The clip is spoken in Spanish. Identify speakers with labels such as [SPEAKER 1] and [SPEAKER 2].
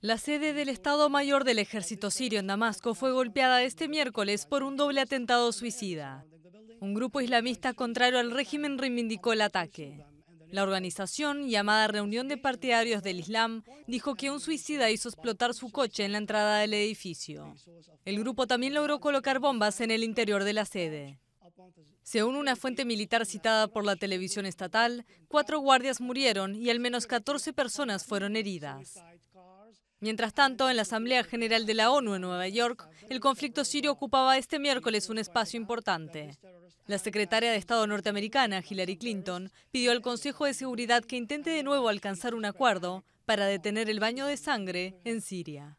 [SPEAKER 1] La sede del Estado Mayor del Ejército Sirio en Damasco fue golpeada este miércoles por un doble atentado suicida. Un grupo islamista contrario al régimen reivindicó el ataque. La organización, llamada Reunión de Partidarios del Islam, dijo que un suicida hizo explotar su coche en la entrada del edificio. El grupo también logró colocar bombas en el interior de la sede. Según una fuente militar citada por la televisión estatal, cuatro guardias murieron y al menos 14 personas fueron heridas. Mientras tanto, en la Asamblea General de la ONU en Nueva York, el conflicto sirio ocupaba este miércoles un espacio importante. La secretaria de Estado norteamericana, Hillary Clinton, pidió al Consejo de Seguridad que intente de nuevo alcanzar un acuerdo para detener el baño de sangre en Siria.